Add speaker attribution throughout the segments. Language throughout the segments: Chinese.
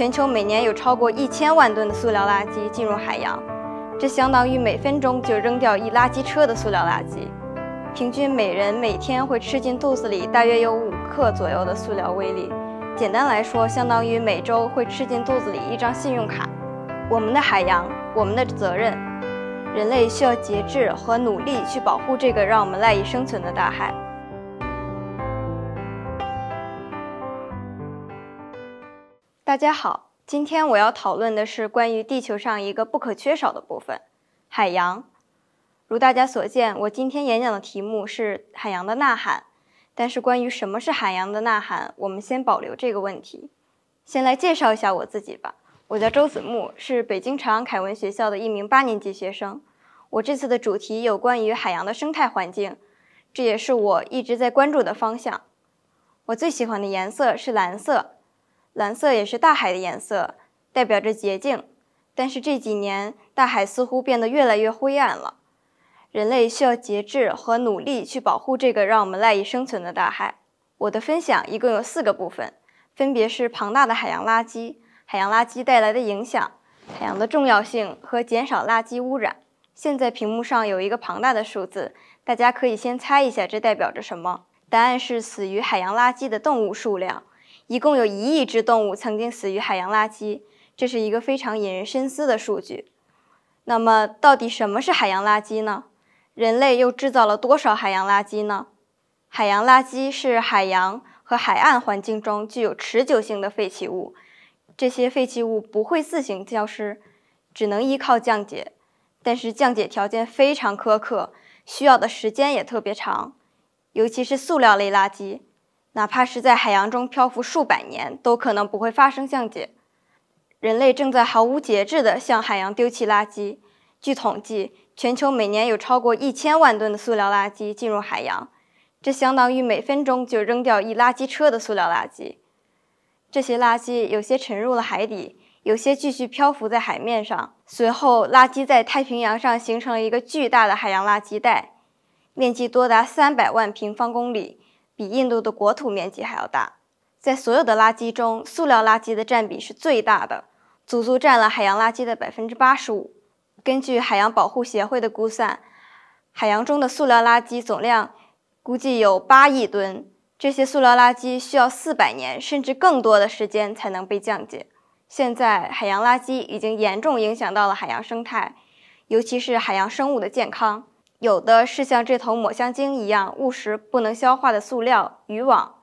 Speaker 1: 全球每年有超过一千万吨的塑料垃圾进入海洋，这相当于每分钟就扔掉一垃圾车的塑料垃圾。平均每人每天会吃进肚子里大约有五克左右的塑料微粒，简单来说，相当于每周会吃进肚子里一张信用卡。我们的海洋，我们的责任，人类需要节制和努力去保护这个让我们赖以生存的大海。大家好，今天我要讨论的是关于地球上一个不可缺少的部分——海洋。如大家所见，我今天演讲的题目是《海洋的呐喊》。但是，关于什么是海洋的呐喊，我们先保留这个问题。先来介绍一下我自己吧，我叫周子木，是北京长安凯文学校的一名八年级学生。我这次的主题有关于海洋的生态环境，这也是我一直在关注的方向。我最喜欢的颜色是蓝色。蓝色也是大海的颜色，代表着洁净。但是这几年，大海似乎变得越来越灰暗了。人类需要节制和努力去保护这个让我们赖以生存的大海。我的分享一共有四个部分，分别是庞大的海洋垃圾、海洋垃圾带来的影响、海洋的重要性和减少垃圾污染。现在屏幕上有一个庞大的数字，大家可以先猜一下，这代表着什么？答案是死于海洋垃圾的动物数量。一共有一亿只动物曾经死于海洋垃圾，这是一个非常引人深思的数据。那么，到底什么是海洋垃圾呢？人类又制造了多少海洋垃圾呢？海洋垃圾是海洋和海岸环境中具有持久性的废弃物，这些废弃物不会自行消失，只能依靠降解，但是降解条件非常苛刻，需要的时间也特别长，尤其是塑料类垃圾。哪怕是在海洋中漂浮数百年，都可能不会发生降解。人类正在毫无节制地向海洋丢弃垃圾。据统计，全球每年有超过一千万吨的塑料垃圾进入海洋，这相当于每分钟就扔掉一垃圾车的塑料垃圾。这些垃圾有些沉入了海底，有些继续漂浮在海面上。随后，垃圾在太平洋上形成了一个巨大的海洋垃圾带，面积多达三百万平方公里。比印度的国土面积还要大，在所有的垃圾中，塑料垃圾的占比是最大的，足足占了海洋垃圾的百分之八十五。根据海洋保护协会的估算，海洋中的塑料垃圾总量估计有八亿吨，这些塑料垃圾需要四百年甚至更多的时间才能被降解。现在，海洋垃圾已经严重影响到了海洋生态，尤其是海洋生物的健康。有的是像这头抹香鲸一样误食不能消化的塑料渔网，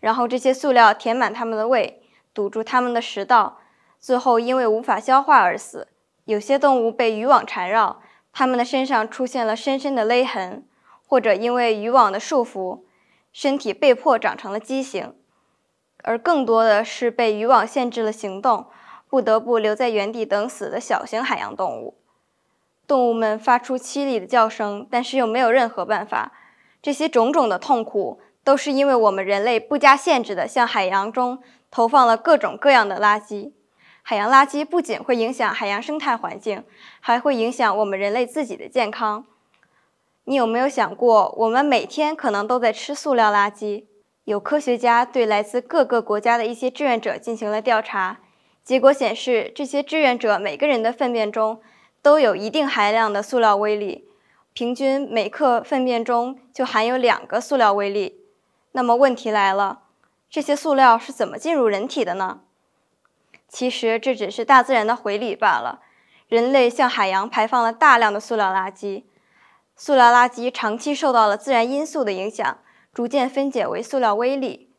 Speaker 1: 然后这些塑料填满它们的胃，堵住它们的食道，最后因为无法消化而死。有些动物被渔网缠绕，它们的身上出现了深深的勒痕，或者因为渔网的束缚，身体被迫长成了畸形。而更多的是被渔网限制了行动，不得不留在原地等死的小型海洋动物。动物们发出凄厉的叫声，但是又没有任何办法。这些种种的痛苦，都是因为我们人类不加限制地向海洋中投放了各种各样的垃圾。海洋垃圾不仅会影响海洋生态环境，还会影响我们人类自己的健康。你有没有想过，我们每天可能都在吃塑料垃圾？有科学家对来自各个国家的一些志愿者进行了调查，结果显示，这些志愿者每个人的粪便中。都有一定含量的塑料微粒，平均每克粪便中就含有两个塑料微粒。那么问题来了，这些塑料是怎么进入人体的呢？其实这只是大自然的回礼罢了。人类向海洋排放了大量的塑料垃圾，塑料垃圾长期受到了自然因素的影响，逐渐分解为塑料微粒。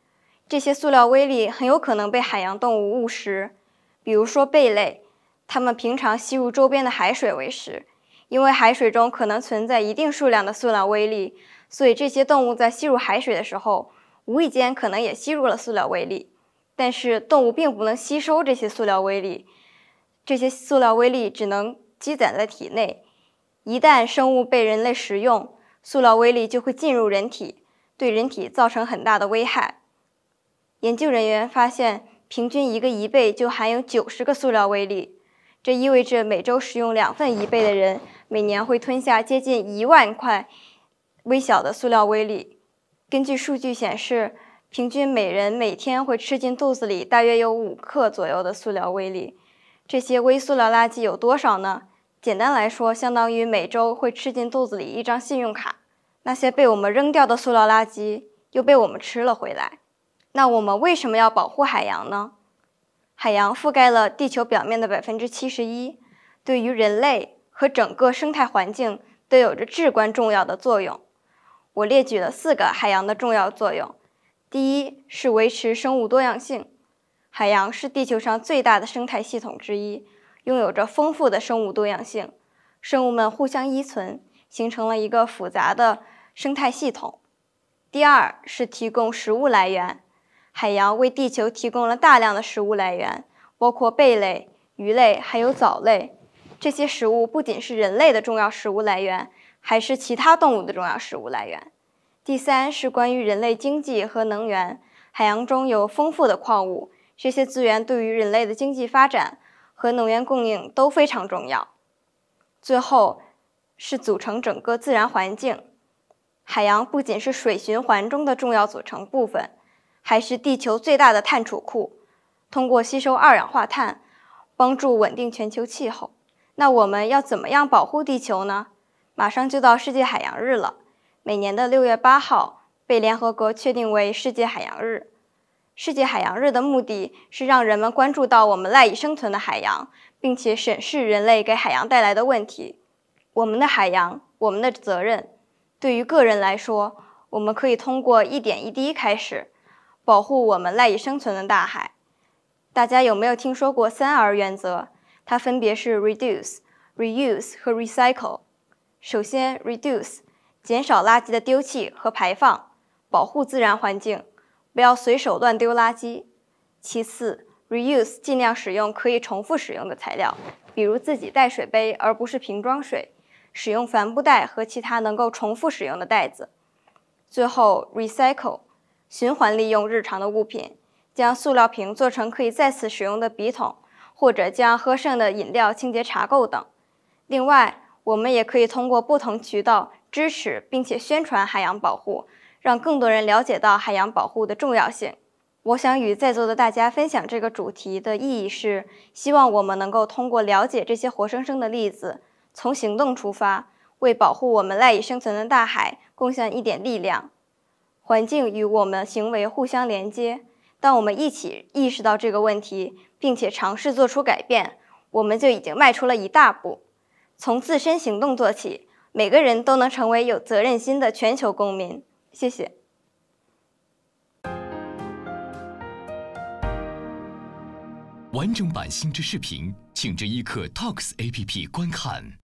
Speaker 1: 这些塑料微粒很有可能被海洋动物误食，比如说贝类。它们平常吸入周边的海水为食，因为海水中可能存在一定数量的塑料微粒，所以这些动物在吸入海水的时候，无意间可能也吸入了塑料微粒。但是动物并不能吸收这些塑料微粒，这些塑料微粒只能积攒在体内。一旦生物被人类食用，塑料微粒就会进入人体，对人体造成很大的危害。研究人员发现，平均一个贻贝就含有九十个塑料微粒。这意味着每周食用两份一倍的人，每年会吞下接近一万块微小的塑料微粒。根据数据显示，平均每人每天会吃进肚子里大约有五克左右的塑料微粒。这些微塑料垃圾有多少呢？简单来说，相当于每周会吃进肚子里一张信用卡。那些被我们扔掉的塑料垃圾，又被我们吃了回来。那我们为什么要保护海洋呢？海洋覆盖了地球表面的百分之七十一，对于人类和整个生态环境都有着至关重要的作用。我列举了四个海洋的重要作用：第一是维持生物多样性，海洋是地球上最大的生态系统之一，拥有着丰富的生物多样性，生物们互相依存，形成了一个复杂的生态系统；第二是提供食物来源。海洋为地球提供了大量的食物来源，包括贝类、鱼类还有藻类。这些食物不仅是人类的重要食物来源，还是其他动物的重要食物来源。第三是关于人类经济和能源，海洋中有丰富的矿物，这些资源对于人类的经济发展和能源供应都非常重要。最后是组成整个自然环境，海洋不仅是水循环中的重要组成部分。还是地球最大的碳储库，通过吸收二氧化碳，帮助稳定全球气候。那我们要怎么样保护地球呢？马上就到世界海洋日了，每年的六月八号被联合国确定为世界海洋日。世界海洋日的目的是让人们关注到我们赖以生存的海洋，并且审视人类给海洋带来的问题。我们的海洋，我们的责任。对于个人来说，我们可以通过一点一滴开始。保护我们赖以生存的大海，大家有没有听说过三 R 原则？它分别是 Reduce、Reuse 和 Recycle。首先，Reduce 减少垃圾的丢弃和排放，保护自然环境，不要随手乱丢垃圾。其次，Reuse 尽量使用可以重复使用的材料，比如自己带水杯而不是瓶装水，使用帆布袋和其他能够重复使用的袋子。最后，Recycle。循环利用日常的物品，将塑料瓶做成可以再次使用的笔筒，或者将喝剩的饮料清洁茶垢等。另外，我们也可以通过不同渠道支持并且宣传海洋保护，让更多人了解到海洋保护的重要性。我想与在座的大家分享这个主题的意义是，希望我们能够通过了解这些活生生的例子，从行动出发，为保护我们赖以生存的大海贡献一点力量。环境与我们行为互相连接。当我们一起意识到这个问题，并且尝试做出改变，我们就已经迈出了一大步。从自身行动做起，每个人都能成为有责任心的全球公民。谢谢。完整版星智视频，请至一刻 Talks A P P 观看。